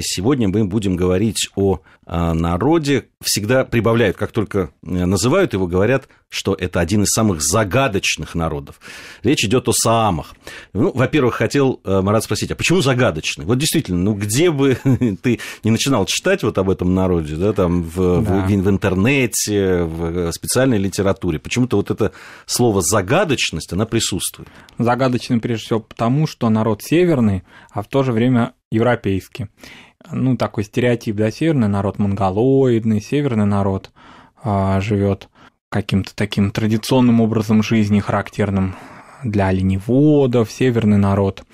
Сегодня мы будем говорить о а, народе. Всегда прибавляют, как только э, называют его, говорят, что это один из самых загадочных народов. Речь идет о Саамах. Ну, во-первых, хотел э, Марат спросить, а почему загадочный? Вот действительно, ну где бы ты не начинал читать вот об этом народе, да, там в, да. в, в интернете, в э, специальной литературе, почему-то вот это слово загадочность, она присутствует. Загадочный прежде всего потому, что народ северный, а в то же время европейский. Ну, такой стереотип, да, северный народ монголоидный, северный народ э, а, живет каким-то таким традиционным образом жизни, характерным для оленеводов, северный народ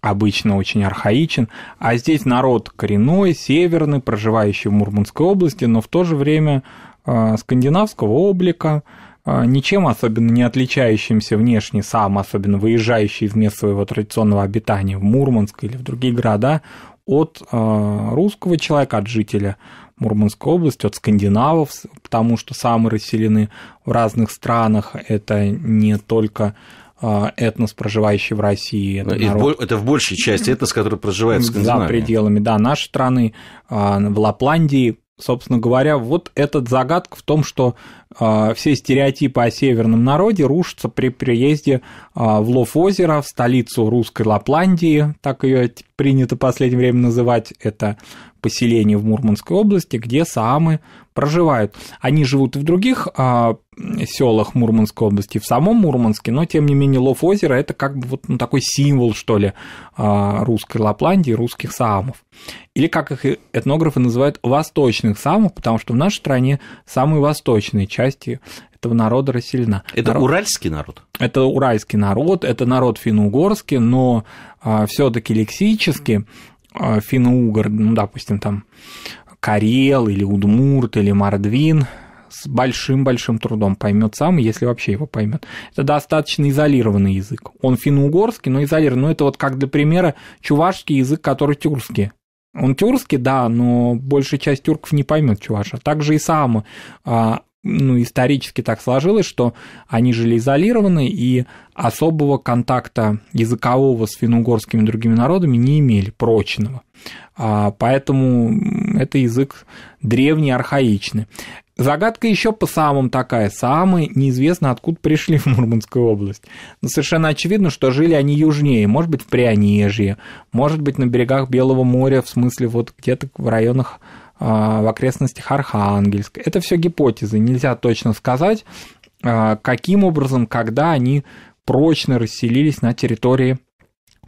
обычно очень архаичен, а здесь народ коренной, северный, проживающий в Мурманской области, но в то же время э, скандинавского облика, а, ничем особенно не отличающимся внешне сам, особенно выезжающий из мест своего традиционного обитания в Мурманск или в другие города, от а, русского человека, от жителя Мурманской области, от скандинавов, потому что самы расселены в разных странах. Это не только а, этнос, проживающий в России. Это, ну, народ... это в большей части этнос, который проживает в Скандинавии. За пределами, да, нашей страны, в Лапландии. Собственно говоря, вот эта загадка в том, что а, все стереотипы о северном народе рушатся при приезде а, в Лоф-озеро, в столицу русской Лапландии, так ее принято в последнее время называть, это поселение в Мурманской области, где саамы проживают. Они живут и в других а, селах Мурманской области, в самом Мурманске, но тем не менее Лоф-озеро это как бы вот ну, такой символ, что ли, русской Лапландии, русских саамов. Или как их этнографы называют, восточных саамов, потому что в нашей стране самые восточные части части этого народа расселена. Это народ... уральский народ? Это уральский народ, это народ финно-угорский, но а, все таки лексически а, финно-угор, ну, допустим, там Карел или Удмурт или Мордвин, с большим-большим трудом поймет сам, если вообще его поймет. Это достаточно изолированный язык. Он финно-угорский, но изолированный. Но ну, это вот как для примера чувашский язык, который тюркский. Он тюркский, да, но большая часть тюрков не поймет чуваша. Также и сам а, ну, исторически так сложилось, что они жили изолированы и особого контакта языкового с финно-угорскими другими народами не имели, прочного. А, поэтому это язык древний, архаичный. Загадка еще по самым такая, самые неизвестно откуда пришли в Мурманскую область. Но совершенно очевидно, что жили они южнее, может быть, в Прянежье, может быть, на берегах Белого моря, в смысле, вот где-то в районах а, в окрестностях Архангельска. Это все гипотезы, нельзя точно сказать, а, каким образом, когда они прочно расселились на территории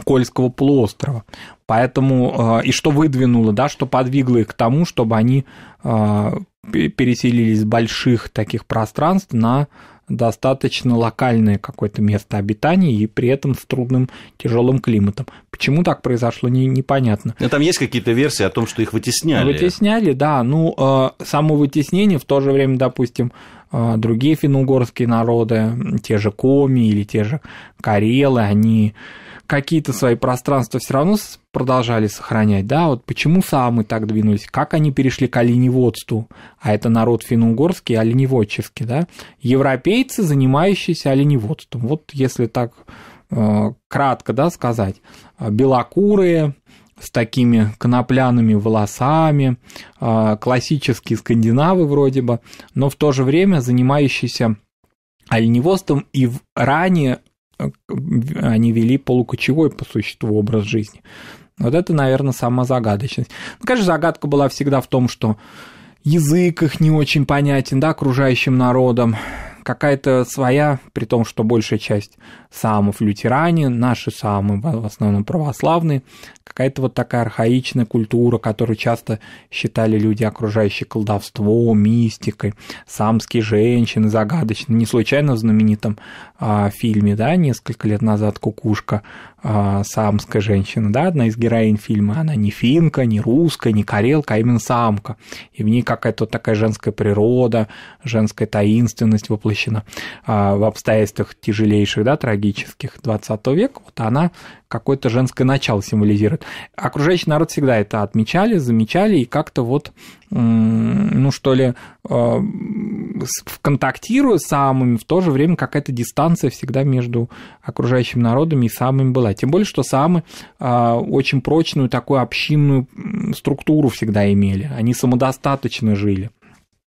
Кольского полуострова. Поэтому а, и что выдвинуло, да, что подвигло их к тому, чтобы они переселились с больших таких пространств на достаточно локальное какое-то место обитания и при этом с трудным тяжелым климатом. Почему так произошло, не, непонятно. Но ну, там есть какие-то версии о том, что их вытесняли. Вытесняли, да. Ну, э, само вытеснение в то же время, допустим, э, другие финно народы, те же коми или те же карелы, они какие-то свои пространства все равно продолжали сохранять, да, вот почему саамы так двинулись, как они перешли к оленеводству, а это народ финно-угорский, оленеводческий, да, европейцы, занимающиеся оленеводством, вот если так э, кратко, да, сказать, э, белокурые, с такими конопляными волосами, э, классические скандинавы вроде бы, но в то же время занимающиеся оленеводством и ранее они вели полукочевой по существу образ жизни. Вот это, наверное, самая загадочность. Ну, конечно, загадка была всегда в том, что язык их не очень понятен, да, окружающим народам, какая-то своя, при том, что большая часть саамов-лютеране, наши самые в основном православные, какая-то вот такая архаичная культура, которую часто считали люди окружающие колдовство, мистикой, самские женщины загадочные. Не случайно в знаменитом а, фильме, да, несколько лет назад «Кукушка» а, самская женщина, да, одна из героинь фильма, она не финка, не русская, не карелка, а именно самка. И в ней какая-то вот такая женская природа, женская таинственность воплощена а, в обстоятельствах тяжелейших, да, трагедий драматургических 20 века, вот она какое-то женское начало символизирует. Окружающий народ всегда это отмечали, замечали и как-то вот, ну что ли, э, контактируя с самыми, в то же время какая-то дистанция всегда между окружающим народом и самыми была. Тем более, что самы а, очень прочную такую общинную структуру всегда имели, они самодостаточно жили.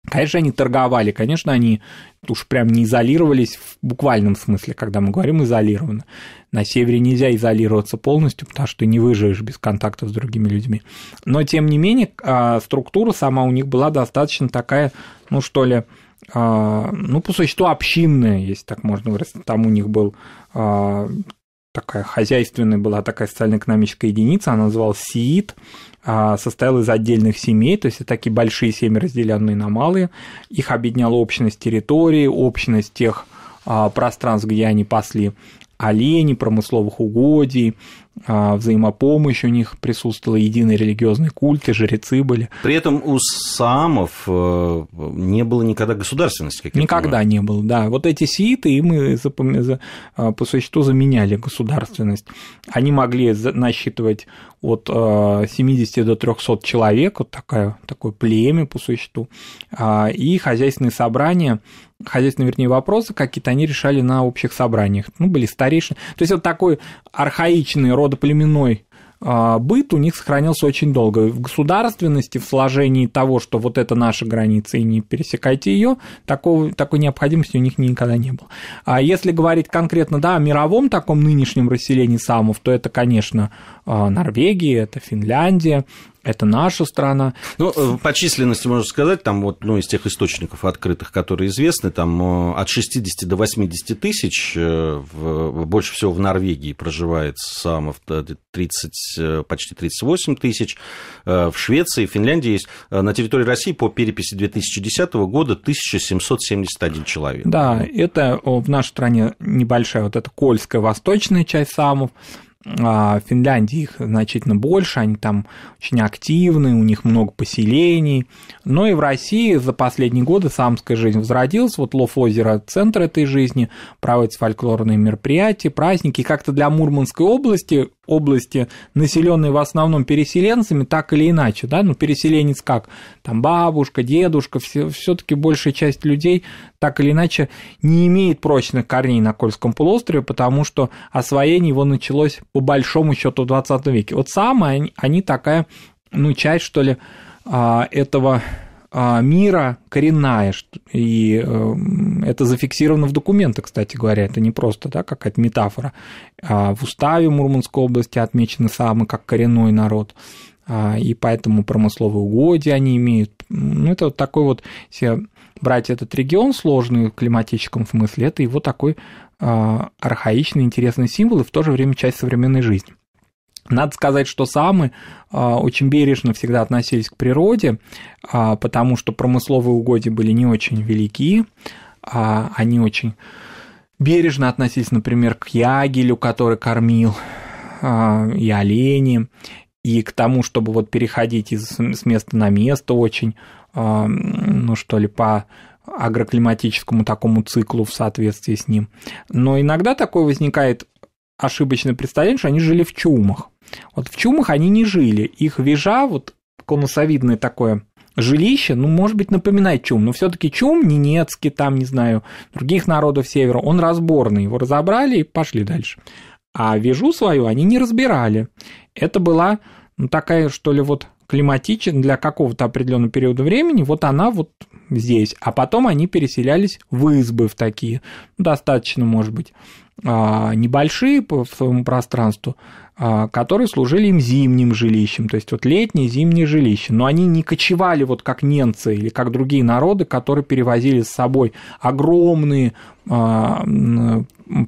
Конечно, они торговали, конечно, они уж прям не изолировались в буквальном смысле, когда мы говорим изолировано. На севере нельзя изолироваться полностью, потому что ты не выживешь без контакта с другими людьми. Но, тем не менее, а, структура сама у них была достаточно такая, ну что ли, а, ну, по существу, общинная, если так можно выразить. Там у них был а, такая хозяйственная была такая социально-экономическая единица, она называлась СИИД, а, состоял из отдельных семей, то есть это такие большие семьи, разделенные на малые. Их объединяла общность территории, общность тех а, пространств, где они пасли оленей, промысловых угодий, а, взаимопомощь у них присутствовала, единый религиозный культ, и жрецы были. При этом у саамов э, не было никогда государственности. никогда не было, да. Вот эти сииты, и мы а, по существу заменяли государственность. Они могли насчитывать от 70 а, до 300 человек, вот такое, такое племя по существу, и хозяйственные собрания хозяйственные, вернее, вопросы какие-то они решали на общих собраниях. Ну, были старейшины. То есть вот такой архаичный родоплеменной а, быт у них сохранился очень долго. В государственности, в сложении того, что вот это наша граница и не пересекайте ее, такого, такой необходимости у них никогда не было. А если говорить конкретно да, о мировом таком нынешнем расселении самов, то это, конечно, а, Норвегия, это Финляндия, это наша страна. Ну, э, по численности можно сказать, там вот, ну, из тех источников открытых, которые известны, там э, от 60 до 80 тысяч, э, в, больше всего в Норвегии проживает самов 30, почти 38 тысяч, в Швеции, Финляндии есть. На территории России по переписи 2010 года 1771 человек. Да, это в нашей стране небольшая вот эта Кольская восточная часть самов, а, в Финляндии их значительно больше, они там очень активны, у них много поселений. Но ну и в России за последние годы самская жизнь возродилась, вот лов озера – центр этой жизни, проводятся фольклорные мероприятия, праздники. как-то для Мурманской области, области, населенной в основном переселенцами, так или иначе, да, ну переселенец как, там бабушка, дедушка, все-таки большая часть людей так или иначе не имеет прочных корней на Кольском полуострове, потому что освоение его началось по большому счету в 20 веке. Вот самые они, они такая, ну, часть, что ли, а, этого а, мира коренная, и эм, это зафиксировано в документах, кстати говоря, это не просто да, какая-то метафора. А, в уставе Мурманской области отмечены самые как коренной народ, и поэтому промысловые угодья они имеют. Ну, это вот такой вот, если брать этот регион сложный в климатическом смысле, это его такой Э, архаичные, интересные символы, в то же время часть современной жизни. Надо сказать, что самые э, очень бережно всегда относились к природе, э, потому что промысловые угодья были не очень велики, они очень бережно относились, например, к ягелю, который кормил, и олени, и к тому, чтобы вот переходить из, с места на место очень, ну что ли, по агроклиматическому такому циклу в соответствии с ним. Но иногда такое возникает ошибочное представление, что они жили в чумах. Вот в чумах они не жили. Их вежа, вот конусовидное такое жилище, ну, может быть, напоминает чум, но все таки чум ненецкий, там, не знаю, других народов севера, он разборный, его разобрали и пошли дальше. А вежу свою они не разбирали. Это была ну, такая, что ли, вот климатичен для какого-то определенного периода времени, вот она вот здесь. А потом они переселялись в избы в такие, достаточно, может быть, а, небольшие по своему пространству, а, которые служили им зимним жилищем, то есть вот летнее, зимнее жилище. Но они не кочевали вот как немцы или как другие народы, которые перевозили с собой огромные, а,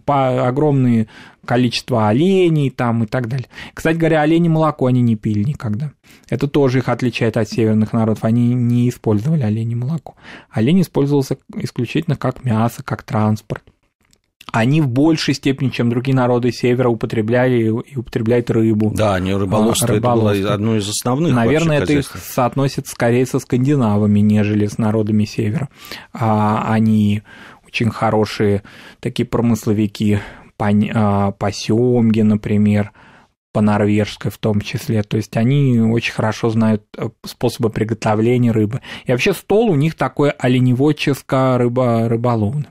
по, огромные количество оленей там и так далее. Кстати говоря, олени молоко они не пили никогда. Это тоже их отличает от северных народов. Они не использовали олени молоко. Олень использовался исключительно как мясо, как транспорт они в большей степени, чем другие народы Севера, употребляли и употребляют рыбу. Да, они рыболовство, а, рыболовство. это было одно из основных. Наверное, это их соотносит скорее со скандинавами, нежели с народами Севера. А, они очень хорошие такие промысловики по, а, по семге, например, по норвежской в том числе. То есть они очень хорошо знают э, способы приготовления рыбы. И вообще стол у них такой оленеводческо рыба рыболовный.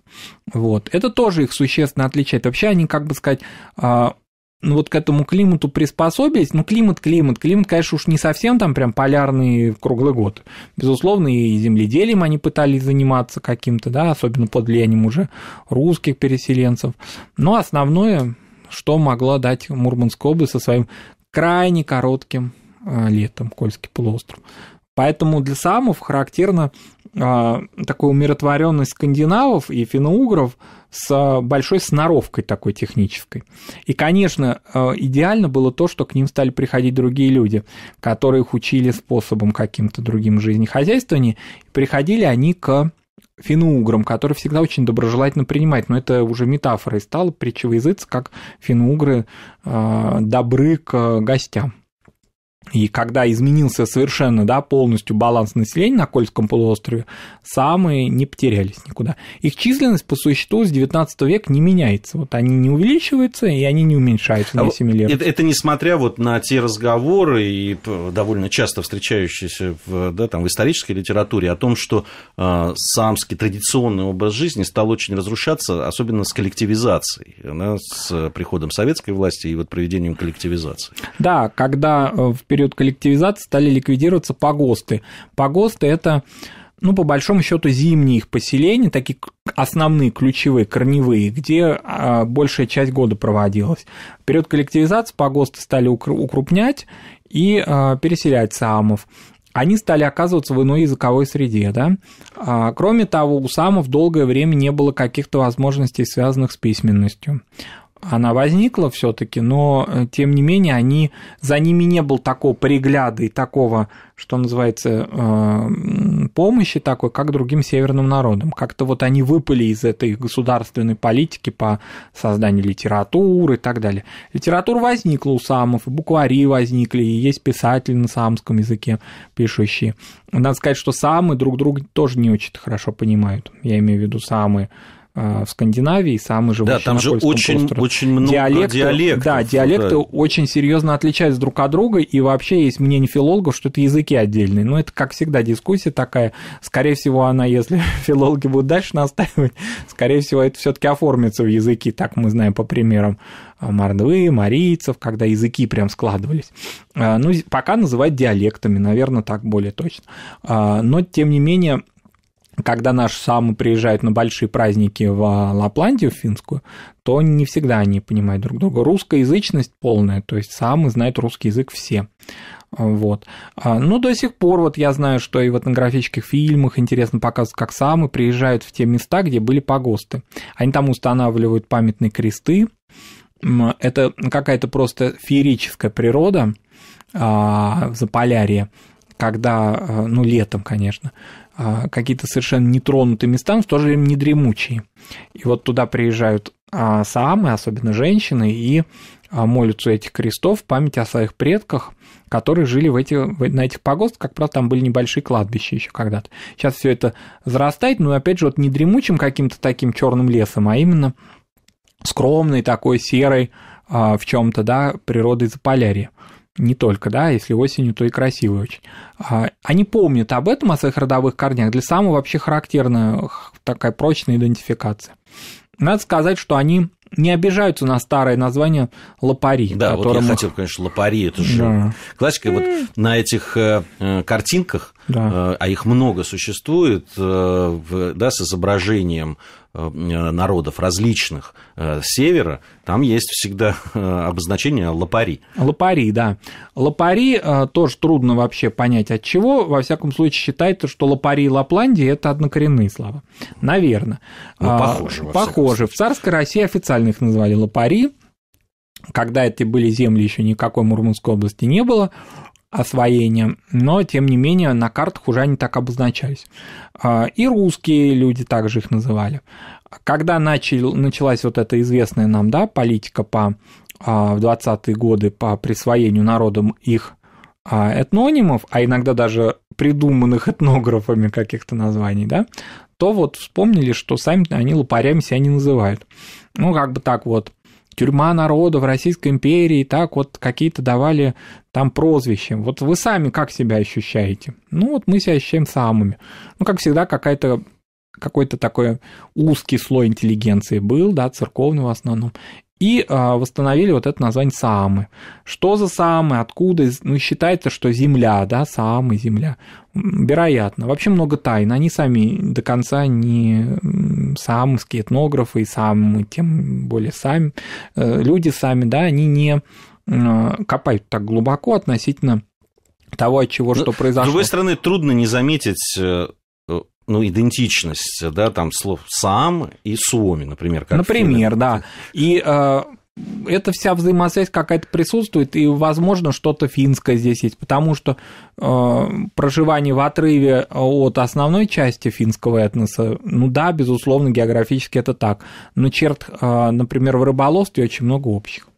Вот. Это тоже их существенно отличает. Вообще они, как бы сказать, а, ну, вот к этому климату приспособились. Ну, климат, климат, климат, конечно, уж не совсем там прям полярный круглый год. Безусловно, и земледелием они пытались заниматься каким-то, да, особенно под влиянием уже русских переселенцев. Но основное что могла дать Мурманская область со своим крайне коротким э, летом, Кольский полуостров. Поэтому для самов характерна э, такая умиротворенность скандинавов и финно с большой сноровкой такой технической. И, конечно, э, идеально было то, что к ним стали приходить другие люди, которые их учили способом каким-то другим жизнехозяйствования. И приходили они к финно-уграм, который всегда очень доброжелательно принимает, но это уже метафорой стало, притчевый язык, как финно-угры э, добры к э, гостям. И когда изменился совершенно, да, полностью баланс населения на Кольском полуострове, самые не потерялись никуда. Их численность по существу с 19 века не меняется. Вот они не увеличиваются, и они не уменьшаются, а не ассимилируются. Это, это несмотря вот на те разговоры, и довольно часто встречающиеся в, да, там, в исторической литературе, о том, что э, самский традиционный образ жизни стал очень разрушаться, особенно с коллективизацией, да, с приходом советской власти и вот проведением коллективизации. Да, когда э, в период коллективизации стали ликвидироваться погосты. Погосты – это ну, по большому счету, зимние их поселения, такие основные, ключевые, корневые, где а, большая часть года проводилась. В период коллективизации погосты стали укрупнять и а, переселять самов они стали оказываться в иной языковой среде, да. А, кроме того, у самов долгое время не было каких-то возможностей, связанных с письменностью она возникла все-таки, но э, тем не менее они, за ними не был такого пригляда и такого, что называется, э, помощи такой, как другим северным народам. Как-то вот они выпали из этой государственной политики по созданию литературы и так далее. Литература возникла у самов, и буквари возникли, и есть писатели на самском языке пишущие. Надо сказать, что самы друг друга тоже не очень хорошо понимают. Я имею в виду самые Э, в Скандинавии, самый живущий да, там на же очень, острове. очень много диалекты, диалектов. Да, диалекты да. очень серьезно отличаются друг от друга, и вообще есть мнение филологов, что это языки отдельные. Но это, как всегда, дискуссия такая. Скорее всего, она, если филологи будут дальше настаивать, скорее всего, это все таки оформится в языки, так мы знаем по примерам э, мордвы, марийцев, когда языки прям складывались. Э, ну, пока называть диалектами, наверное, так более точно. Но, тем не менее, когда наши самы приезжают на большие праздники в а, Лапландию в финскую, то не всегда они понимают друг друга. Русскоязычность полная, то есть самы знают русский язык все. Вот. А, Но ну, до сих пор вот я знаю, что и в этнографических фильмах интересно показывают, как самы приезжают в те места, где были погосты. Они там устанавливают памятные кресты. Это какая-то просто феерическая природа а, в Заполярье, когда, ну, летом, конечно, а, какие-то совершенно нетронутые места, но в то же время недремучие. И вот туда приезжают а, саамы, особенно женщины, и а, молятся этих крестов в память о своих предках, которые жили в эти, на этих погостах, как правило, там были небольшие кладбища еще когда-то. Сейчас все это зарастает, но опять же вот не дремучим каким-то таким черным лесом, а именно скромной такой серой в чем-то, да, природой Заполярья не только, да, если осенью, то и красивый очень. А, они помнят об этом, о своих родовых корнях. Для самого вообще характерна такая прочная идентификация. Надо сказать, что они не обижаются на старое название лопари. Да, которому... вот я хотел, конечно, лопари, это же да. классика. Вот на этих э, э, картинках, да. Э, а их много существует, да, с изображением Э, э, народов различных э, севера, там есть всегда обозначение лопари. Лопари, да. Лопари тоже трудно вообще понять от чего. Во всяком случае, считается, что лопари и Лапландия – это однокоренные слова. Наверное. Ну, а, похоже. Похоже. В царской России официально их назвали лопари. Когда эти были земли, еще никакой Мурманской области не было освоения, но тем не менее на картах уже они так обозначались. А, и русские люди также их называли. Когда началась вот эта известная нам да, политика по, а, в 20-е годы по присвоению народам их а, этнонимов, а иногда даже придуманных этнографами каких-то названий, да, то вот вспомнили, что сами они лопарями себя не называют. Ну, как бы так вот тюрьма народа в Российской империи, и так вот какие-то давали там прозвища. Вот вы сами как себя ощущаете? Ну, вот мы себя ощущаем самыми. Ну, как всегда, какая-то какой-то такой узкий слой интеллигенции был, да, церковный в основном, и а, восстановили вот это название Саамы. Что за Саамы, откуда? Ну, считается, что земля, да, Саамы, земля. Вероятно. Вообще много тайн. Они сами до конца не саамские этнографы и саамы, тем более сами, э, люди сами, да, они не э, копают так глубоко относительно того, от чего Но, ну, что произошло. С другой стороны, трудно не заметить э, ну, идентичность, да, там слов сам и суоми, например. Как например, да. И э, эта вся взаимосвязь какая-то присутствует, и, возможно, что-то финское здесь есть, потому что э, проживание в отрыве от основной части финского этноса, ну да, безусловно, географически это так, но черт, э, например, в рыболовстве очень много общих.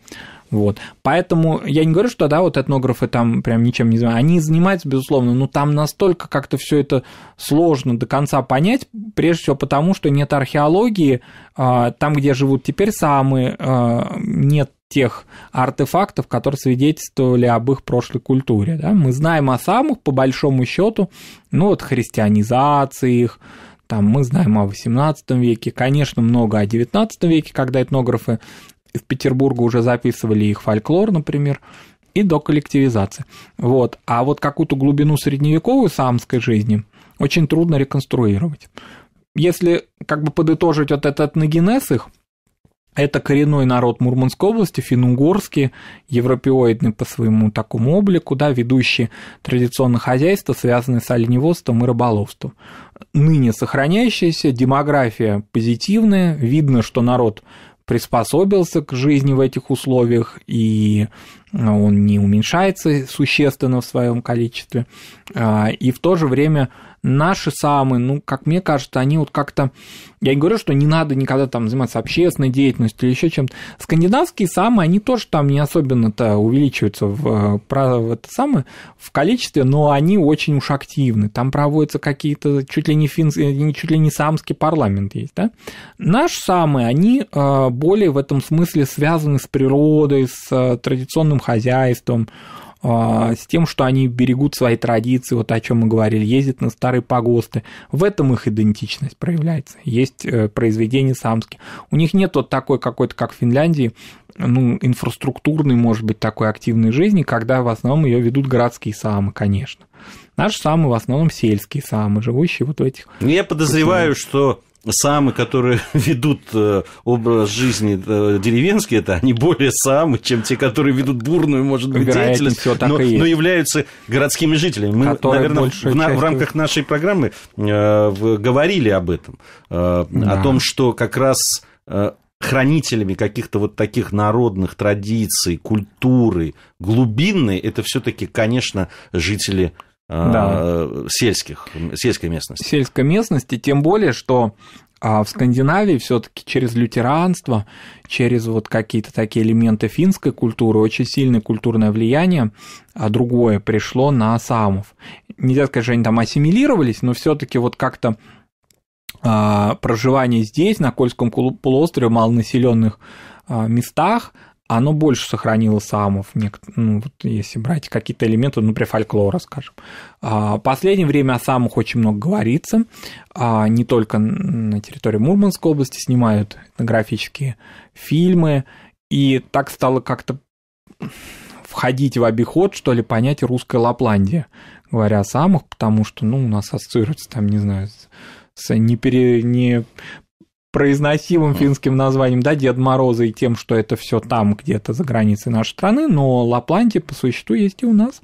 Вот. Поэтому я не говорю, что да, вот этнографы там прям ничем не занимаются. Они занимаются, безусловно, но там настолько как-то все это сложно до конца понять, прежде всего потому, что нет археологии, а, там, где живут теперь самые, а, нет тех артефактов, которые свидетельствовали об их прошлой культуре. Да? Мы знаем о самых, по большому счету, ну вот христианизации их, там мы знаем о XVIII веке, конечно, много о XIX веке, когда этнографы в Петербурге уже записывали их фольклор, например, и до коллективизации. Вот. А вот какую-то глубину средневековой самской жизни очень трудно реконструировать. Если как бы подытожить вот этот этногенез их, это коренной народ Мурманской области, финугорский, европеоидный по своему такому облику, да, ведущие традиционное хозяйство, связанное с оленеводством и рыболовством. Ныне сохраняющаяся демография позитивная, видно, что народ приспособился к жизни в этих условиях и а, он не уменьшается существенно в своем количестве. А, и в то же время наши самые, ну, как мне кажется, они вот как-то... Я не говорю, что не надо никогда там заниматься общественной деятельностью или еще чем-то. Скандинавские самые, они тоже там не особенно-то увеличиваются в, э, в, это самое, в количестве, но они очень уж активны. Там проводятся какие-то чуть ли не финские, э, чуть ли не самский парламент есть, да? Наши самые, они э, более в этом смысле связаны с природой, с традиционным хозяйством, а, с тем, что они берегут свои традиции, вот о чем мы говорили, ездят на старые погосты. В этом их идентичность проявляется. Есть э, произведения самские. У них нет вот такой какой-то, как в Финляндии, ну, инфраструктурной, может быть, такой активной жизни, когда в основном ее ведут городские самы, конечно. Наши самы в основном сельские самы, живущие вот в этих... Ну, я подозреваю, что самы, которые ведут э, образ жизни э, деревенский, это они более самы, чем те, которые ведут бурную, может быть, Вероятно, деятельность, но, но являются городскими жителями. Мы, которые наверное, в, частью... в рамках нашей программы э, говорили об этом, э, да. о том, что как раз э, хранителями каких-то вот таких народных традиций, культуры, глубинной, это все-таки, конечно, жители Э, да. сельских, сельской местности. Сельской местности, тем более, что а, в Скандинавии все-таки через лютеранство, через вот какие-то такие элементы финской культуры очень сильное культурное влияние а, другое пришло на самов. Нельзя сказать, что они там ассимилировались, но все-таки вот как-то а, проживание здесь, на Кольском полуострове, малонаселенных местах, оно больше сохранило самов, ну, вот если брать какие-то элементы, ну, например, фольклора, скажем. А, в последнее время о самах очень много говорится, а, не только на территории Мурманской области снимают этнографические фильмы, и так стало как-то входить в обиход, что ли, понятие русская Лапландия, говоря о самах, потому что, ну, у нас ассоциируется там, не знаю, с непере, не произносимым финским названием, да, Дед Мороза и тем, что это все там где-то за границей нашей страны, но Лапландия по существу есть и у нас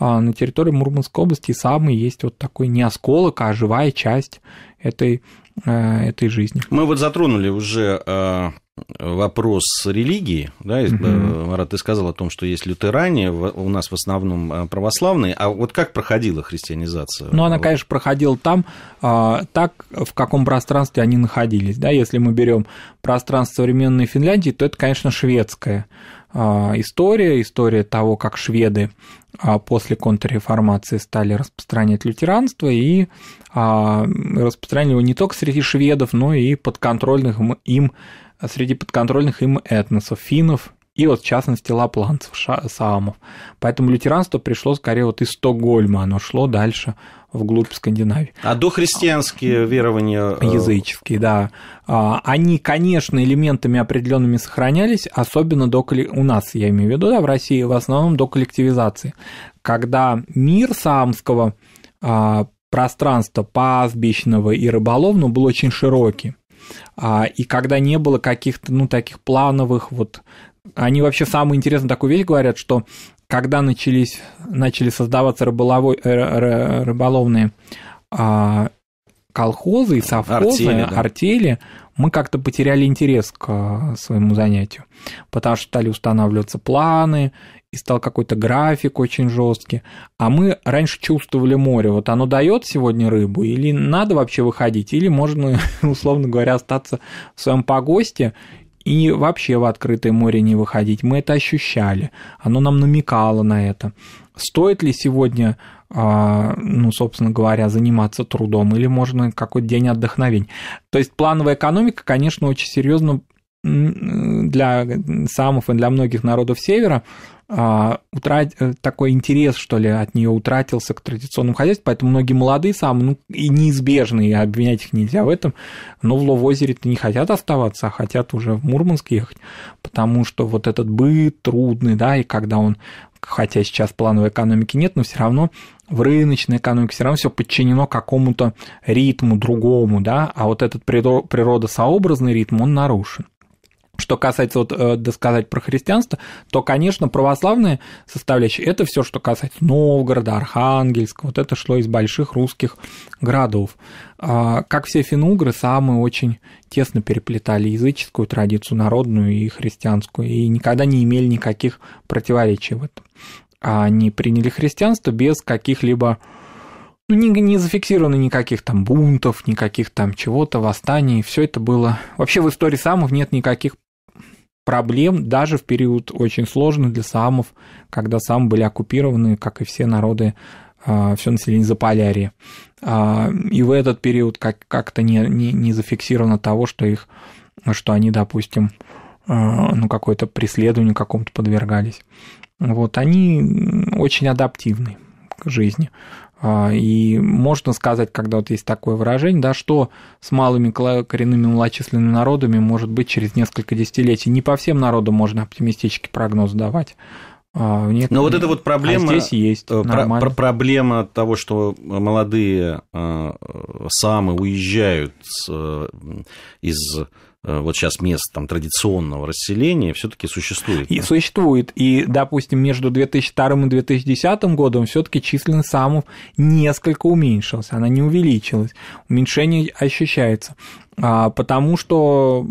а, на территории Мурманской области самый есть вот такой не осколок, а живая часть этой э, этой жизни. Мы вот затронули уже э, вопрос религии, да, угу. Марат, ты сказал о том, что есть лютеране, у нас в основном а, православные, а вот как проходила христианизация? Ну, она, конечно, проходила там, а, так, в каком пространстве они находились, да, если мы берем пространство современной Финляндии, то это, конечно, шведская а, история, история того, как шведы после контрреформации стали распространять лютеранство и распространили его не только среди шведов, но и подконтрольных им среди подконтрольных им этносов, финнов и вот в частности лапландцев, саамов. Поэтому лютеранство пришло скорее вот из Стокгольма, оно шло дальше вглубь Скандинавии. А дохристианские а, верования? Э, языческие, да. А, они, конечно, элементами определенными сохранялись, особенно до, у нас, я имею в виду, да, в России, в основном до коллективизации, когда мир саамского а, пространства пастбищного и рыболовного был очень широкий а, и когда не было каких-то, ну, таких плановых вот... Они вообще самую интересную такую вещь говорят, что когда начались, начали создаваться рыболовой, э, рыболовные а, колхозы и совхозы, артели, да. артели мы как-то потеряли интерес к а, своему занятию, потому что стали устанавливаться планы, и стал какой-то график очень жесткий. А мы раньше чувствовали море. Вот оно дает сегодня рыбу, или надо вообще выходить, или можно, условно говоря, остаться в своем погосте и вообще в открытое море не выходить. Мы это ощущали, оно нам намекало на это. Стоит ли сегодня, а, ну, собственно говоря, заниматься трудом, или можно какой-то день отдохновения? То есть плановая экономика, конечно, очень серьезно для самов и для многих народов Севера а, утрат... Э, такой интерес, что ли, от нее утратился к традиционному хозяйству, поэтому многие молодые самы, ну, и неизбежные, и обвинять их нельзя в этом, но в Ловозере-то не хотят оставаться, а хотят уже в Мурманск ехать, потому что вот этот быт трудный, да, и когда он хотя сейчас плановой экономики нет, но все равно в рыночной экономике все равно все подчинено какому-то ритму другому, да, а вот этот природосообразный ритм, он нарушен. Что касается, вот, э, сказать про христианство, то, конечно, православные составляющие – это все, что касается Новгорода, Архангельска, вот это шло из больших русских городов. Э, как все финугры, самые очень тесно переплетали языческую традицию народную и христианскую, и никогда не имели никаких противоречий в этом. Они приняли христианство без каких-либо ну, не, не зафиксировано никаких там бунтов, никаких там чего-то, восстаний. Все это было... Вообще в истории самов нет никаких проблем даже в период очень сложный для самов, когда самы были оккупированы, как и все народы, а, все население Заполярья. А, и в этот период как-то не, не, не зафиксировано того, что их, что они, допустим, а, ну, какое-то преследование какому-то подвергались. Вот они очень адаптивны к жизни. А, и можно сказать, когда вот есть такое выражение, да, что с малыми коренными малочисленными народами может быть через несколько десятилетий. Не по всем народам можно оптимистический прогноз давать. Нет, а, Но вот это вот проблема, а здесь есть, э, про проблема того, что молодые э, самы уезжают э, из Э, вот сейчас мест там, традиционного расселения все-таки существует. И существует. И, допустим, между 2002 и 2010 годом все-таки численность самов несколько уменьшилась, она не увеличилась. Уменьшение ощущается а, потому что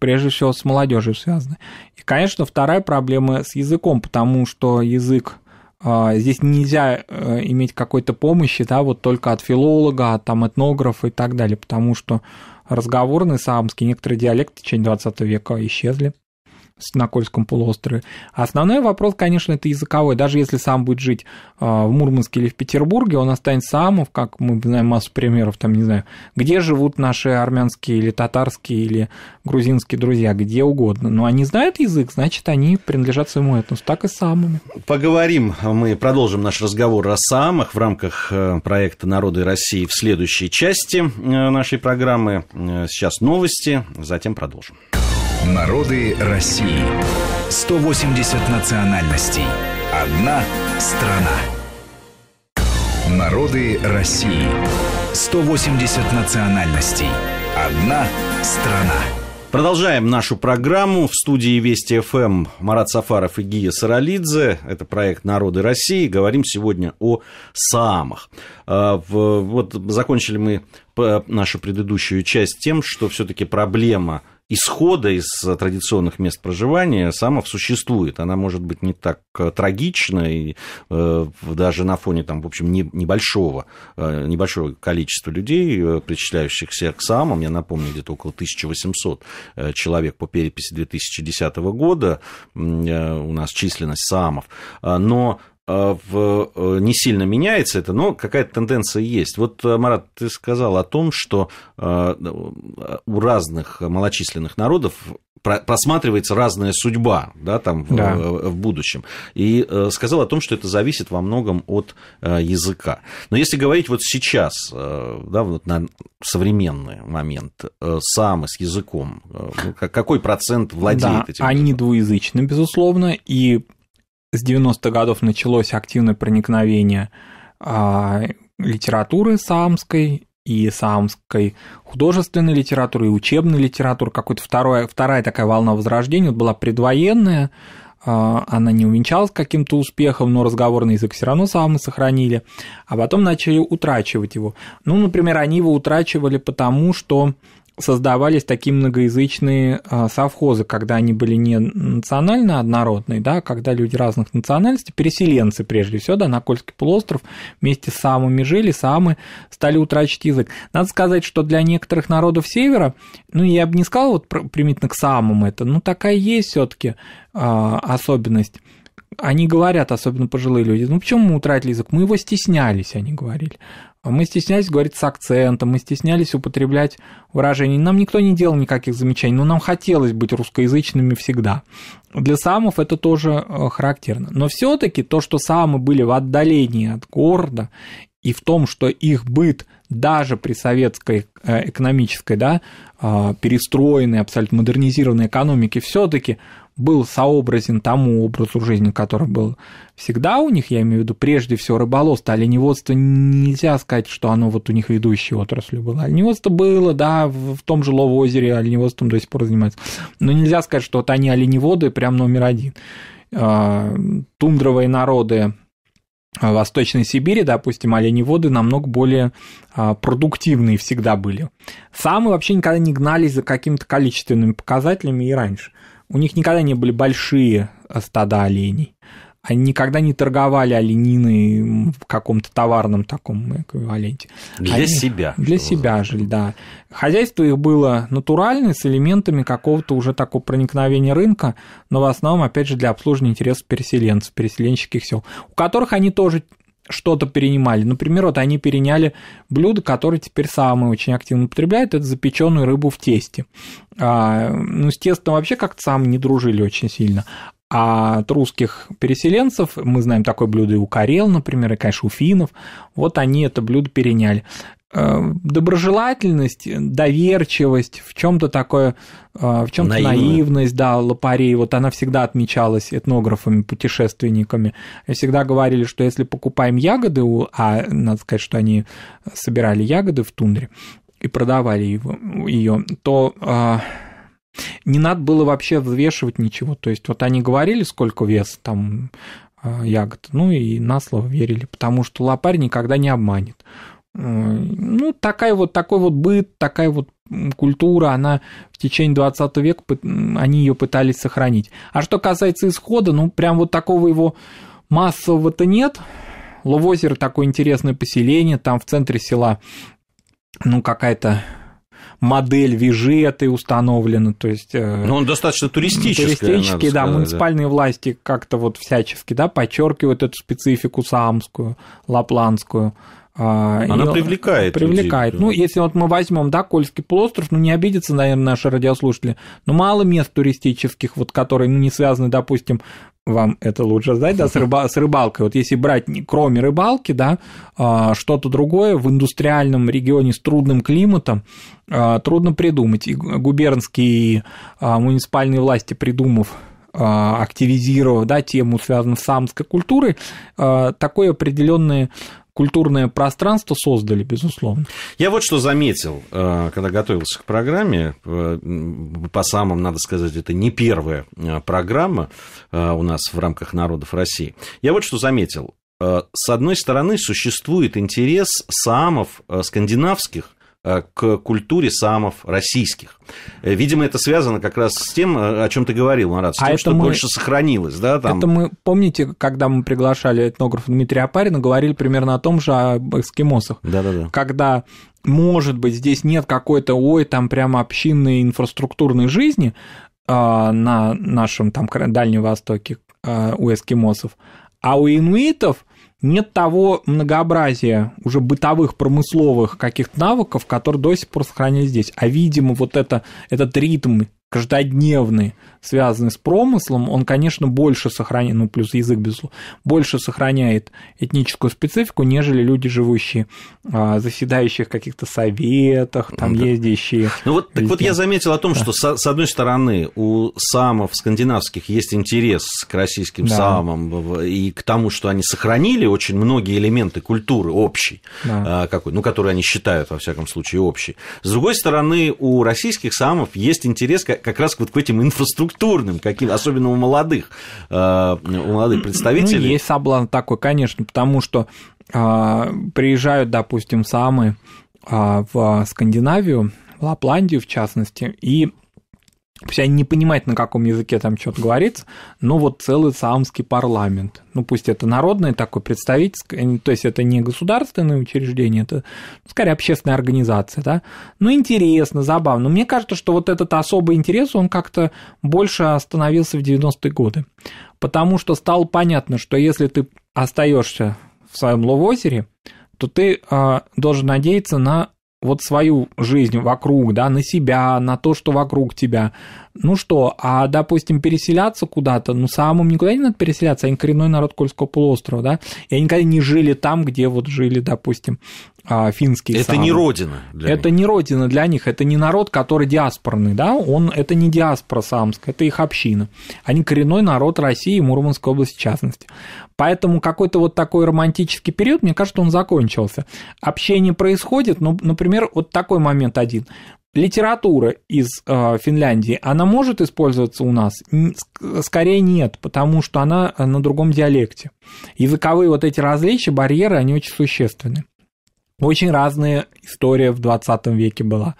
прежде всего с молодежью связано. И, конечно, вторая проблема с языком, потому что язык а, здесь нельзя э, иметь какой-то помощи, да, вот только от филолога, от там этнографа и так далее, потому что разговорный саамский, некоторые диалекты в течение 20 века исчезли на Кольском полуострове. А основной вопрос, конечно, это языковой. Даже если сам будет жить а, в Мурманске или в Петербурге, он останется самым, как мы знаем массу примеров, там, не знаю, где живут наши армянские или татарские или грузинские друзья, где угодно. Но они знают язык, значит, они принадлежат своему этносу. Так и самыми. Поговорим, мы продолжим наш разговор о самых в рамках э, проекта «Народы России» в следующей части э, нашей программы. Э, сейчас новости, затем продолжим. Народы России. 180 национальностей. Одна страна. Народы России. 180 национальностей. Одна страна. Продолжаем нашу программу. В студии Вести ФМ Марат Сафаров и Гия Саралидзе. Это проект «Народы России». Говорим сегодня о Саамах. А, вот закончили мы нашу предыдущую часть тем, что все таки проблема – исхода из э, традиционных мест проживания Самов существует. Она может быть не так э, трагична, и э, даже на фоне там, в общем, небольшого, небольшого количества людей, причисляющихся к Самам, я напомню, где-то около 1800 человек по переписи 2010 года у нас численность Самов. Но а, в, э, не сильно меняется это, но какая-то тенденция есть. Вот, э, Марат, ты сказал о том, что э, у разных малочисленных народов просматривается разная судьба да, там, да. В, в будущем. И сказал о том, что это зависит во многом от языка. Но если говорить вот сейчас, да, вот на современный момент, сам с языком, ну, какой процент владеет да, этим? Они языком? двуязычны, безусловно, и с 90-х годов началось активное проникновение э, литературы саамской и саамской художественной литературы, и учебной литературы. Какой-то вторая, вторая такая волна возрождения вот была предвоенная, а, она не увенчалась каким-то успехом, но разговорный язык все равно самы сохранили, а потом начали утрачивать его. Ну, например, они его утрачивали потому, что создавались такие многоязычные а, совхозы, когда они были не национально однородные, да, а когда люди разных национальностей, переселенцы прежде всего, да, на Кольский полуостров вместе с самыми жили, самы стали утрачивать язык. Надо сказать, что для некоторых народов Севера, ну, я бы не сказал вот примитно к самым это, но такая есть все таки а, особенность они говорят, особенно пожилые люди, ну почему мы утратили язык? Мы его стеснялись, они говорили. Мы стеснялись говорить с акцентом, мы стеснялись употреблять выражения. Нам никто не делал никаких замечаний, но нам хотелось быть русскоязычными всегда. Для самов это тоже э, характерно. Но все таки то, что самы были в отдалении от города и в том, что их быт даже при советской э, экономической, да, а, перестроенной, абсолютно модернизированной экономике все-таки был сообразен тому образу жизни, который был всегда у них, я имею в виду прежде всего рыболовство, оленеводство нельзя сказать, что оно вот у них ведущей отраслью было. Оленеводство было, да, в том же Ловозере оленеводством до сих пор занимается. но нельзя сказать, что вот они оленеводы прям номер один а, тундровые народы а, Восточной Сибири, допустим, оленеводы намного более а, продуктивные всегда были. Самы вообще никогда не гнались за какими-то количественными показателями и раньше. У них никогда не были большие а, стада оленей. Они никогда не торговали олениной а в каком-то товарном таком эквиваленте. Для Они, себя. Для себя жили, да. Хозяйство их было натуральное, с элементами какого-то уже такого проникновения рынка, но в основном, опять же, для обслуживания интересов переселенцев, переселенческих сел, у которых они тоже что-то перенимали. Например, вот они переняли блюдо, которое теперь самые очень активно употребляют, это запеченную рыбу в тесте. А, ну, с тестом вообще как-то сам не дружили очень сильно. А от русских переселенцев, мы знаем такое блюдо и у Карел, например, и, конечно, у финнов, вот они это блюдо переняли. Э, доброжелательность, доверчивость, в чем-то такое, э, в чем-то наивность, да, лопарей, вот она всегда отмечалась этнографами, путешественниками. И всегда говорили, что если покупаем ягоды, а надо сказать, что они собирали ягоды в тундре и продавали его, ее, то э, не надо было вообще взвешивать ничего. То есть вот они говорили, сколько вес там э, ягод, ну и на слово верили, потому что лопарь никогда не обманет. Э, ну, такая вот, такой вот быт, такая вот культура, она в течение 20 века, они ее пытались сохранить. А что касается исхода, ну, прям вот такого его массового-то нет. Ловозеро такое интересное поселение, там в центре села, ну, какая-то модель вижеты установлена, то есть... Э, ну, он достаточно туристический. Туристический, да, сказать, муниципальные да. власти как-то вот всячески, да, подчеркивают эту специфику саамскую, лапландскую. А, Она и ну, привлекает. Привлекает. Людей. Ну, если вот мы возьмем, да, Кольский полуостров, ну, не обидятся, наверное, наши радиослушатели, но мало мест туристических, вот, которые ну, не связаны, допустим, вам это лучше знать, да, с, рыба, с рыбалкой. Вот если брать, кроме рыбалки, да, а, что-то другое в индустриальном регионе с трудным климатом, а, трудно придумать. И губернские и а, муниципальные власти, придумав активизировав да, тему, связанную с самской культурой, такое определенное культурное пространство создали, безусловно. Я вот что заметил, э, когда готовился к программе, э, по самым, надо сказать, это не первая э, программа у нас в рамках народов России. Я вот что заметил. С одной стороны, существует интерес самов скандинавских Э, к культуре самов российских. Э, видимо, это связано как раз с тем, э, о чем ты говорил, Марат, с а тем, а что мы... больше сохранилось. Да, там... Это мы, помните, когда мы приглашали этнографа Дмитрия Апарина, говорили примерно о том же, об эскимосах. Да-да-да. Когда может быть, здесь нет какой-то, ой, там прямо общинной инфраструктурной жизни а, на нашем там Дальнем Востоке а, у эскимосов, а у инуитов нет того многообразия уже бытовых, промысловых каких-то навыков, которые до сих пор сохранились здесь. А, видимо, вот это, этот ритм каждодневный, связанный с промыслом, он, конечно, больше сохраняет, ну, плюс язык, безусловно, больше сохраняет этническую специфику, нежели люди, живущие, заседающие в каких-то советах, там, да. ездящие. Ну, вот, так вот я заметил о том, что, да. с одной стороны, у самов скандинавских есть интерес к российским да. самам и к тому, что они сохранили очень многие элементы культуры общей, да. А, какой, ну, которые они считают, во всяком случае, общей. С другой стороны, у российских самов есть интерес как раз вот к этим инфраструктурам, структурным, каким, особенно у молодых, э, у молодых ну, представителей. Ну, есть соблазн такой, конечно, потому что а, приезжают, допустим, самые а, в Скандинавию, в Лапландию в частности, и Пусть они не понимают, на каком языке там что-то говорится, но вот целый саамский парламент. Ну, пусть это народное такое представительское, э, то есть это не государственное учреждение, это скорее общественная организация, да. Ну, интересно, забавно. Мне кажется, что вот этот особый интерес, он как-то больше остановился в 90-е годы, потому что стало понятно, что если ты остаешься в своем Ловозере, то ты э, должен надеяться на вот свою жизнь вокруг, да, на себя, на то, что вокруг тебя, ну что, а, допустим, переселяться куда-то, ну, самым никуда не надо переселяться, они коренной народ Кольского полуострова, да, и они никогда не жили там, где вот жили, допустим, а, финские Это самые. не родина для Это них. не родина для них, это не народ, который диаспорный, да, он, это не диаспора самская, это их община. Они коренной народ России и Мурманской области в частности. Поэтому какой-то вот такой романтический период, мне кажется, он закончился. Общение происходит, ну, например, вот такой момент один литература из э, Финляндии, она может использоваться у нас? Скорее нет, потому что она э, на другом диалекте. Языковые вот эти различия, барьеры, они очень существенны. Очень разная история в 20 веке была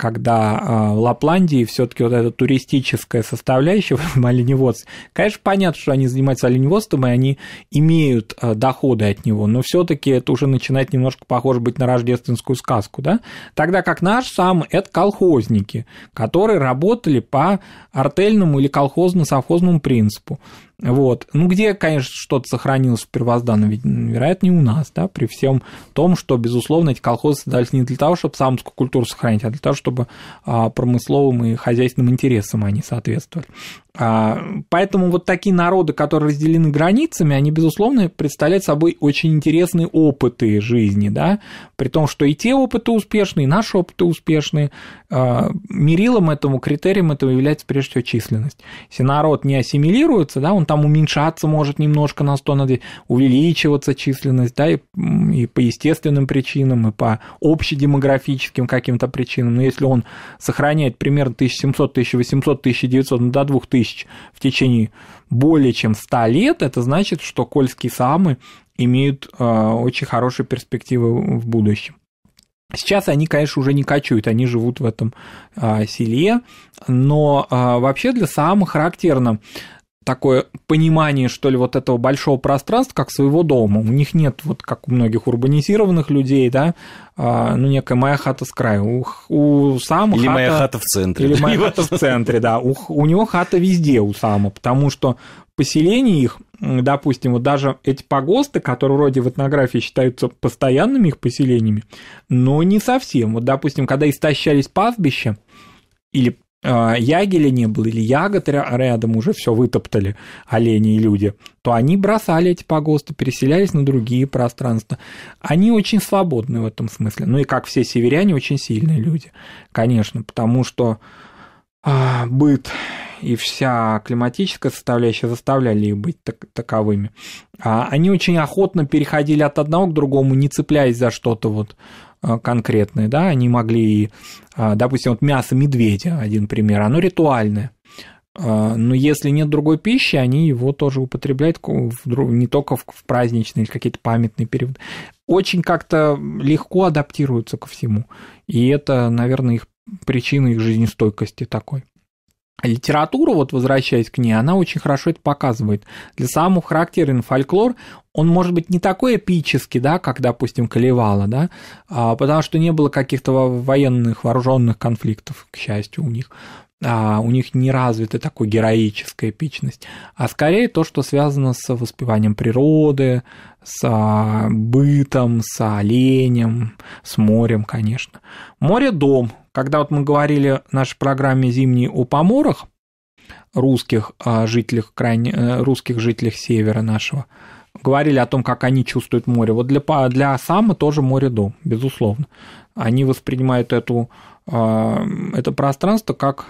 когда а, в Лапландии все-таки вот эта туристическая составляющая в оленеводстве, конечно, понятно, что они занимаются оленеводством, и они имеют а, доходы от него, но все-таки это уже начинает немножко похоже быть на рождественскую сказку, да? Тогда как наш сам это колхозники, которые работали по артельному или колхозно-совхозному принципу. Вот. Ну, где, конечно, что-то сохранилось в первозданном виде, вероятно, у нас, да, при всем том, что, безусловно, эти колхозы создались не для того, чтобы самскую культуру сохранить, а для того, чтобы а, промысловым и хозяйственным интересам они соответствовали. А, поэтому вот такие народы, которые разделены границами, они, безусловно, представляют собой очень интересные опыты жизни, да, при том, что и те опыты успешные, и наши опыты успешные. А, мерилом этому, критерием этого является прежде всего численность. Если народ не ассимилируется, да, он там уменьшаться может немножко на 100, на 200, увеличиваться численность, да, и, и по естественным причинам, и по общедемографическим каким-то причинам. Но если он сохраняет примерно 1700, 1800, 1900, до 2000 тысяч в течение более чем 100 лет, это значит, что кольские самы имеют э, очень хорошие перспективы в будущем. Сейчас они, конечно, уже не кочуют, они живут в этом а, селе, но а, вообще для Саама характерно такое понимание, что ли, вот этого большого пространства, как своего дома. У них нет, вот как у многих урбанизированных людей, да, а, ну, некая моя хата с краю. У, у Сама Или хата... моя хата в центре. Или моя хата в центре, да. У, у него хата везде, у Сама, потому что поселений их, допустим, вот даже эти погосты, которые вроде в этнографии считаются постоянными их поселениями, но не совсем. Вот, допустим, когда истощались пастбища, или а, ягеля не было или ягод рядом уже все вытоптали олени и люди, то они бросали эти погосты, переселялись на другие пространства. Они очень свободны в этом смысле. Ну и как все северяне, очень сильные люди, конечно, потому что а, быт и вся климатическая составляющая заставляли их быть так, таковыми. А они очень охотно переходили от одного к другому, не цепляясь за что-то вот Э, конкретные, да, они могли, а, допустим, вот мясо медведя, один пример, оно ритуальное, а, но если нет другой пищи, они его тоже употребляют не только в праздничные или какие-то памятные периоды. Очень как-то легко адаптируются ко всему. И это, наверное, их причина их жизнестойкости такой литература, вот возвращаясь к ней, она очень хорошо это показывает. Для самого характерен фольклор, он может быть не такой эпический, да, как, допустим, Колевала, да, а, потому что не было каких-то военных вооруженных конфликтов, к счастью, у них. А у них не развита такая героическая эпичность, а скорее то, что связано с воспеванием природы, с а, бытом, с оленем, с морем, конечно. Море – дом, когда вот мы говорили в нашей программе «Зимний» о поморах, русских а, жителях, крайне, э, русских жителях севера нашего, говорили о том, как они чувствуют море. Вот для, для Сама тоже море дом, безусловно. Они воспринимают эту, а, это пространство как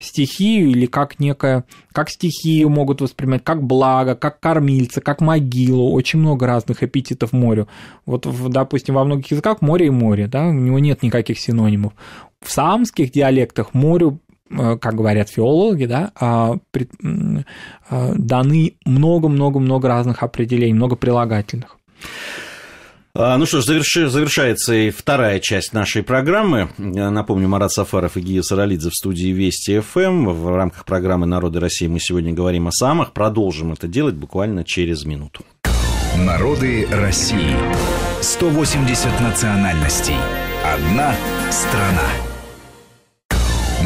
стихию или как некое, как стихию могут воспринимать, как благо, как кормильца, как могилу, очень много разных эпитетов морю. Вот, допустим, во многих языках море и море, да, у него нет никаких синонимов. В саамских диалектах морю э, как говорят филологи, да, а, э, даны много-много-много разных определений, много прилагательных. А, ну что ж, заверши, завершается и вторая часть нашей программы. Напомню, Марат Сафаров и Гия Саралидзе в студии Вести ФМ. Эм. В рамках программы «Народы России» мы сегодня говорим о самых. Продолжим это делать буквально через минуту. Народы России. 180 национальностей. Одна страна.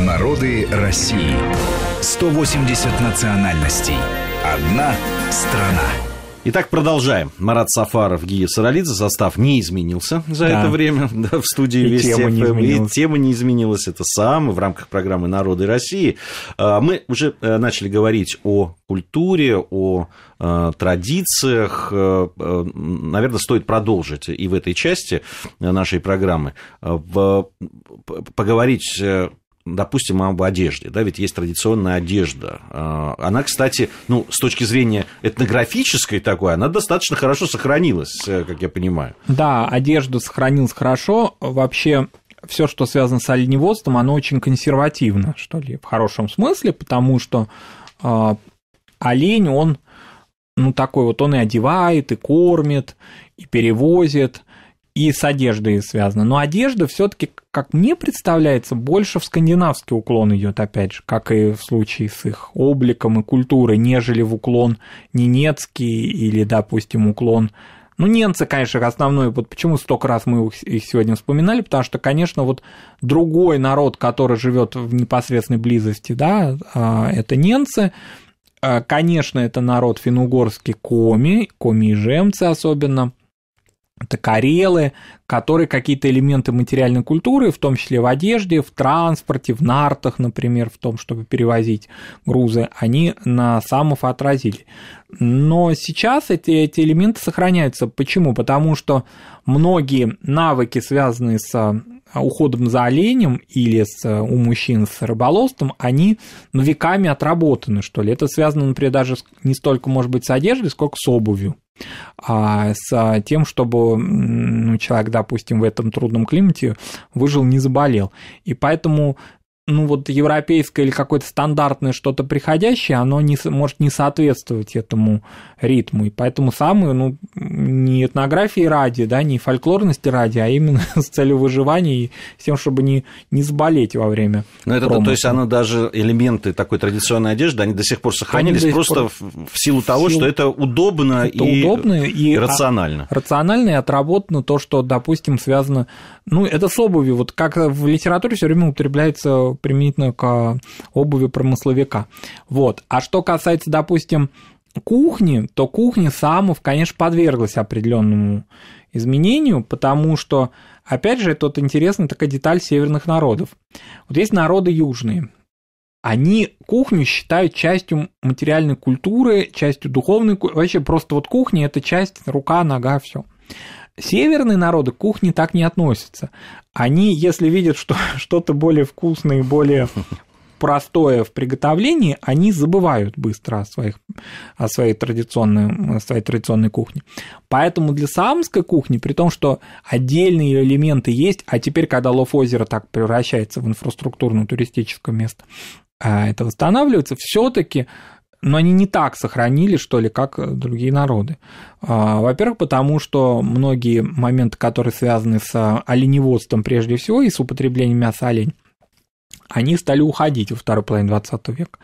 Народы России. 180 национальностей. Одна страна. Итак, продолжаем. Марат Сафаров, Гия Саралидзе. Состав не изменился за да. это время да, в студии и Вести тема ФМ. Не эм. и тема не изменилась. Это сам в рамках программы «Народы России». А, мы уже э, начали говорить о культуре, о э, традициях. Э, наверное, стоит продолжить и в этой части нашей программы поговорить допустим, об одежде, да, ведь есть традиционная одежда. А, она, кстати, ну, с точки зрения этнографической такой, она достаточно хорошо сохранилась, э, как я понимаю. Да, одежда сохранилась хорошо. Вообще, все, что связано с оленеводством, оно очень консервативно, что ли, в хорошем смысле, потому что а, олень, он, ну, такой вот, он и одевает, и кормит, и перевозит, и с одеждой связано. Но одежда все-таки, как мне представляется, больше в скандинавский уклон идет, опять же, как и в случае с их обликом и культурой, нежели в уклон ненецкий или, допустим, уклон ну, немцы, конечно, основной, вот почему столько раз мы их сегодня вспоминали, потому что, конечно, вот другой народ, который живет в непосредственной близости, да, а, это немцы, а, конечно, это народ финугорский коми, коми и жемцы особенно, это карелы, которые какие-то элементы материальной культуры, в том числе в одежде, в транспорте, в нартах, например, в том, чтобы перевозить грузы, они на самов отразили. Но сейчас эти, эти элементы сохраняются. Почему? Потому что многие навыки, связанные с а, уходом за оленем или с, а, у мужчин с рыболовством, они веками отработаны, что ли. Это связано, например, даже не столько, может быть, с одеждой, сколько с обувью а с а, тем, чтобы ну, человек, допустим, в этом трудном климате выжил, не заболел. И поэтому ну вот европейское или какое-то стандартное что-то приходящее, оно не, может не соответствовать этому ритму. И поэтому самую, ну, не этнографии ради, да, не фольклорности ради, а именно с целью выживания и с тем, чтобы не, не заболеть во время Ну, это, то есть, оно даже, элементы такой традиционной одежды, они до сих пор сохранились сих просто пор... в силу того, в силу... что это удобно это и удобно и а, рационально. Рационально и отработано то, что, допустим, связано ну, это с обувью. Вот как в литературе все время употребляется применительно к а, обуви промысловика. Вот. А что касается, допустим, кухни, то кухня Самов, конечно, подверглась определенному изменению, потому что, опять же, это вот интересная такая деталь северных народов. Вот есть народы южные, они кухню считают частью материальной культуры, частью духовной культуры. Вообще просто вот кухня – это часть рука, нога, все. Северные народы к кухне так не относятся. Они, если видят, что что-то более вкусное и более простое в приготовлении, они забывают быстро о, своих, о своей, традиционной, о своей традиционной кухне. Поэтому для саамской кухни, при том, что отдельные элементы есть, а теперь, когда лов озера так превращается в инфраструктурно-туристическое место, а, это восстанавливается, все-таки но они не так сохранили, что ли, как э, другие народы. А, во-первых, потому что многие моменты, которые связаны с а, оленеводством прежде всего и с употреблением мяса олень, они стали уходить во второй половине 20 века.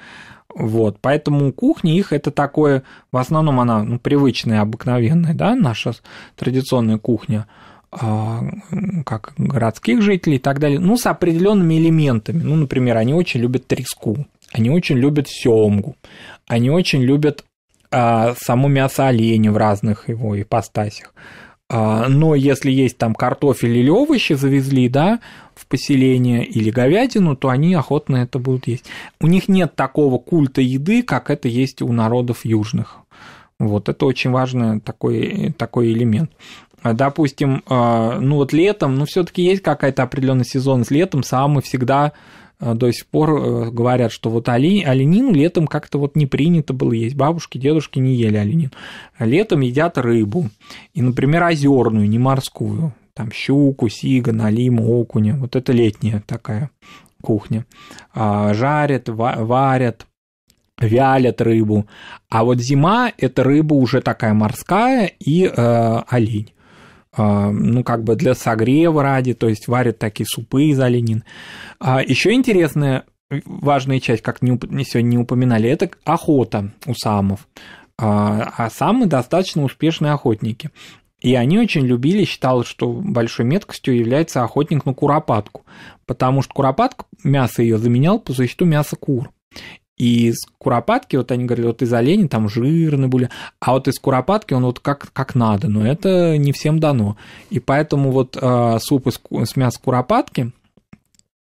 Вот, поэтому кухня их это такое, в основном она ну, привычная, обыкновенная, да, наша традиционная кухня а, как городских жителей и так далее, ну, с определенными элементами. Ну, например, они очень любят треску, они очень любят семгу, они очень любят а, само мясо оленя в разных его ипостасях. А, но если есть там картофель или овощи завезли, да, в поселение или говядину, то они охотно это будут есть. У них нет такого культа еды, как это есть у народов южных. Вот это очень важный такой, такой элемент. А, допустим, а, ну вот летом, ну все-таки есть какая-то определенная С Летом самы всегда Э, до сих пор э, говорят, что вот олень, оленин летом как-то вот не принято было есть. Бабушки, дедушки не ели оленин. Летом едят рыбу. И, например, озерную, не морскую. Там щуку, сига, налиму, окуня. Вот это летняя такая кухня. А, жарят, варят, вялят рыбу. А вот зима – это рыба уже такая морская и э, олень. А, ну, как бы для согрева ради, то есть варят такие супы из оленин. А еще интересная э, важная часть, как не, сегодня не упоминали, это охота у самов. А, а самы достаточно успешные охотники. И они очень любили, считалось, что большой меткостью является охотник на куропатку, потому что куропатка, мясо ее заменял по существу мясо кур. И из куропатки, вот они говорили, вот из оленя там жирные были, а вот из куропатки он вот как, как надо, но это не всем дано. И поэтому вот э, суп из, с мяса куропатки –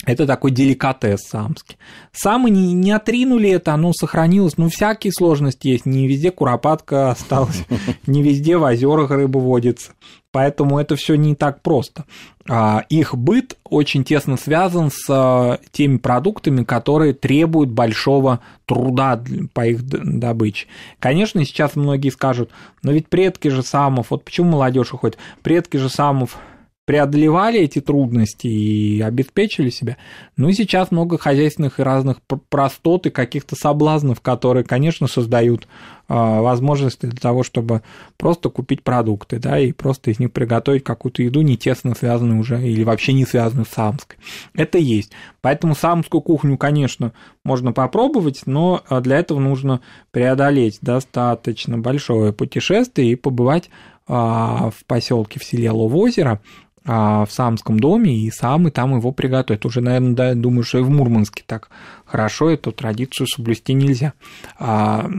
это такой деликатес самский. Самы не, не отринули это, оно сохранилось. Ну, всякие сложности есть. Не везде куропатка осталась, не везде в озерах рыба водится. Поэтому это все не так просто. А, их быт очень тесно связан с а, теми продуктами, которые требуют большого труда по их добыче. Конечно, сейчас многие скажут, но ведь предки же самов, вот почему молодежь уходит, предки же самов преодолевали эти трудности и обеспечили себя. Ну и сейчас много хозяйственных и разных простот и каких-то соблазнов, которые, конечно, создают а, возможности для того, чтобы просто купить продукты, да, и просто из них приготовить какую-то еду, не тесно связанную уже или вообще не связанную с самской. Это есть. Поэтому самскую кухню, конечно, можно попробовать, но а, для этого нужно преодолеть достаточно большое путешествие и побывать а, в поселке в селе Ловозеро, а, в Самском доме и сам и там его приготовят. Уже, наверное, да, думаю, что и в Мурманске так хорошо эту традицию соблюсти нельзя. А,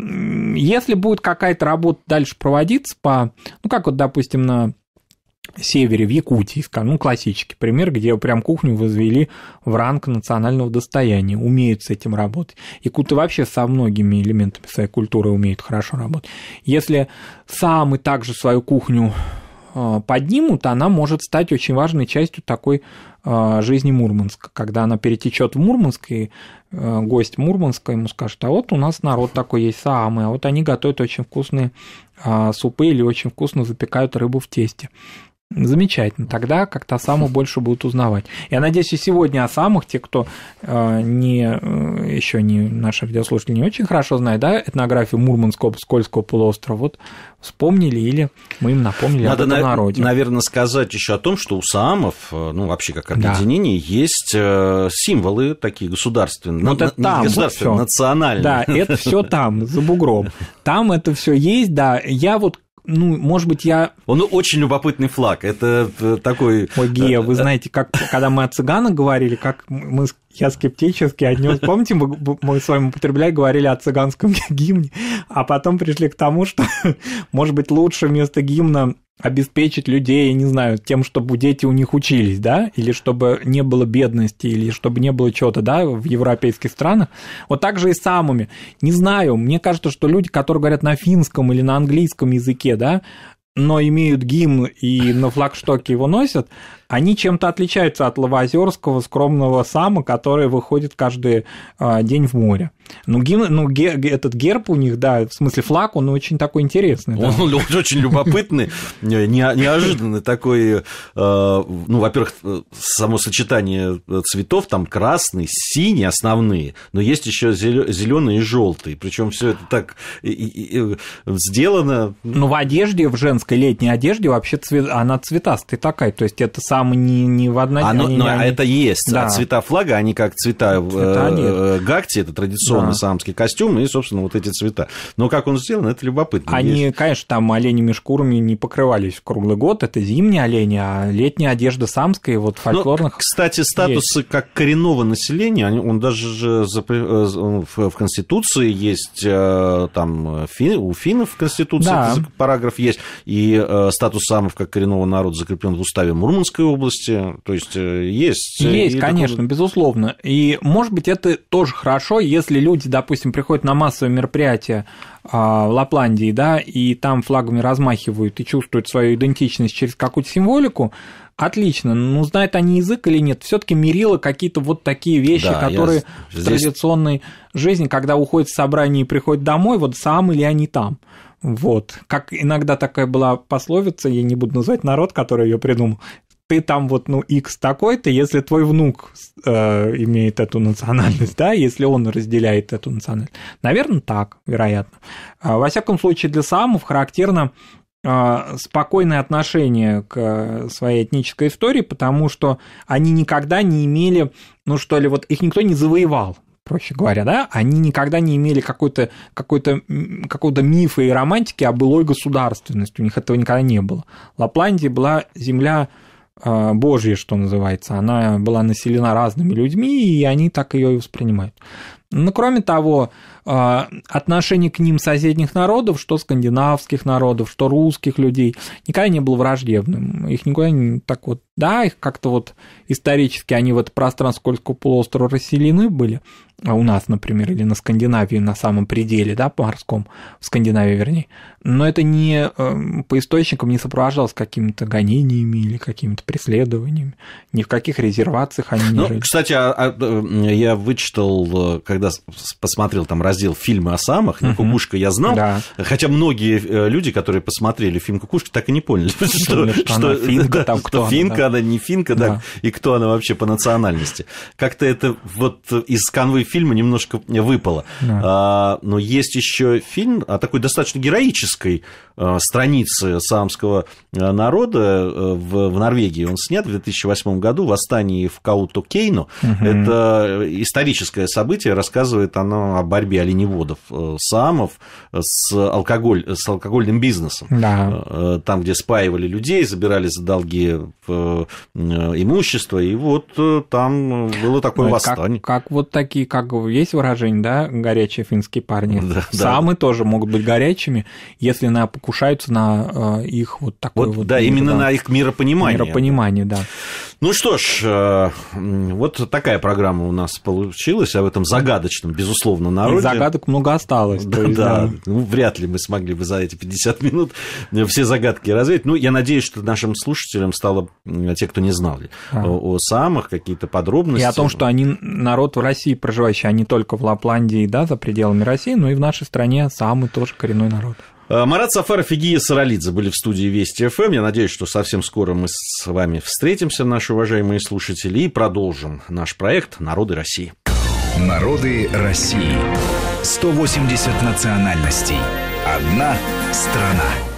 если будет какая-то работа дальше проводиться по, ну как вот, допустим, на севере, в Якутии, ну, классический пример, где прям кухню возвели в ранг национального достояния, умеют с этим работать. Якуты вообще со многими элементами своей культуры умеют хорошо работать. Если сам и также свою кухню Э, поднимут, она может стать очень важной частью такой э, жизни Мурманска, когда она перетечет в Мурманск, и э, гость Мурманска ему скажет, а вот у нас народ такой есть, саамы, а вот они готовят очень вкусные а, супы или очень вкусно запекают рыбу в тесте. Замечательно. Тогда как-то саму больше будут узнавать. Я надеюсь, и сегодня о самых, те, кто э, не, э, еще не наши радиослушатели не очень хорошо знают, да, этнографию Мурманского, Скользкого полуострова, вот вспомнили или мы им напомнили Надо, об этом народе. наверное, сказать еще о том, что у саамов, э, ну, вообще как объединение, да. есть символы такие государственные. Вот на, это там, государственные, вот национальные. Да, это все там, за бугром. Там это все есть, да. Я вот ну, может быть, я... Он очень любопытный флаг, это э, такой... Ой, Гия, э, вы знаете, как, когда мы о цыганах говорили, как мы, я скептически отнес, помните, мы, мы с вами употребляли, говорили о цыганском гимне, а потом пришли к тому, что, может быть, лучше вместо гимна обеспечить людей, я не знаю, тем, чтобы дети у них учились, да, или чтобы не было бедности, или чтобы не было чего-то, да, в европейских странах. Вот так же и с самыми. Не знаю, мне кажется, что люди, которые говорят на финском или на английском языке, да, но имеют гимн и на флагштоке его носят, они чем-то отличаются от лавозерского скромного сама, который выходит каждый а, день в море. Ну, гимн, ну ге, этот герб у них, да, в смысле флаг, он очень такой интересный. Да. Он, очень любопытный, неожиданный такой, а, ну, во-первых, само сочетание цветов, там красный, синий основные, но есть еще зеленый и желтый. Причем все это так сделано. Ну, в одежде, в женской летней одежде вообще цвет, она цветастая такая, то есть это там не, не в одной... А, ну, они, но, ну, а они... это есть. Да. А цвета флага, они а как цвета, э, цвета э, гакти, это традиционный да. самский костюм, и, собственно, вот эти цвета. Но как он сделан, это любопытно. Они, есть. конечно, там оленями шкурами не покрывались круглый год, это зимние олени, а летняя одежда самская, вот ну, фольклорных... Но, кстати, статусы есть. как коренного населения, он даже же э, в Конституции есть, там, у финнов в Конституции да. параграф есть, и статус самов как коренного народа закреплен в уставе Мурманской области, то есть э, есть. Э, есть, конечно, такой... безусловно. И, может быть, это тоже хорошо, если люди, допустим, приходят на массовое мероприятие а, в Лапландии, да, и там флагами размахивают и чувствуют свою идентичность через какую-то символику, отлично, но ну, знают они язык или нет, все таки мерило какие-то вот такие вещи, да, которые я... в здесь... традиционной жизни, когда уходят в собрание и приходят домой, вот сам или они там. Вот. Как иногда такая была пословица, я не буду называть народ, который ее придумал, ты там вот, ну, X такой-то, если твой внук э, имеет эту национальность, да, если он разделяет эту национальность. Наверное, так, вероятно. А, во всяком случае, для самов характерно а, спокойное отношение к своей этнической истории, потому что они никогда не имели, ну что ли, вот их никто не завоевал, проще говоря, да, они никогда не имели какой-то какой какого-то мифа и романтики о былой государственности, у них этого никогда не было. Лапландия была земля а, Божья, что называется. Она была населена разными людьми, и они так ее и воспринимают. Но кроме того, а, отношение к ним соседних народов, что скандинавских народов, что русских людей, никогда не был враждебным. Их никуда не так вот, да, их как-то вот исторически они в это пространство Кольского полуострова расселены были, а у нас, например, или на Скандинавии, на самом пределе, да, по морском, в Скандинавии, вернее, но это не эм, по источникам не сопровождалось какими-то гонениями или какими-то преследованиями, ни в каких резервациях они ну, не жили. Кстати, а, а, э, я вычитал, э, когда посмотрел там раз раздел фильмы о самых, но «Кукушка» я знал, да. хотя многие э, люди, которые посмотрели фильм «Кукушка», так и не поняли, что, что, финка, там, кто финка она, не финка, да, и кто она вообще по национальности. Как-то это вот из канвы фильма немножко выпало. А, но есть еще фильм о такой достаточно героической э, странице самского э, народа в, в Норвегии. Он снят в 2008 году «Восстание в Каутокейну». Угу. Это историческое событие, рассказывает оно о борьбе оленеводов, э, самов с, алкоголь, с алкогольным бизнесом. Да. Э, там, где спаивали людей, забирали за долги э, имущество, и вот там было такое ну, восстание. Как, как вот такие, как есть выражение, да, горячие финские парни. Да, Самы да. тоже могут быть горячими, если на, покушаются на их вот такое вот... вот да, мир, именно да, на их миропонимание. Миропонимание, да. Ну что ж, э, вот такая программа у нас получилась об а этом загадочном, безусловно, народе. И загадок много осталось. Да, есть, да. да. Ну, вряд ли мы смогли бы за эти 50 минут э, все загадки развеять. Ну, я надеюсь, что нашим слушателям стало, те, кто не знал э, а. о, о самых, какие-то подробности. И о том, что они, народ в России проживающий, а не только в Лапландии, да, за пределами России, но и в нашей стране самый тоже коренной народ. Э, Марат Сафаров и Гия Саралидзе были в студии Вести ФМ. Эм. Я надеюсь, что совсем скоро мы с вами встретимся, наши уважаемые слушатели, и продолжим наш проект «Народы России». Народы России. 180 национальностей. Одна страна.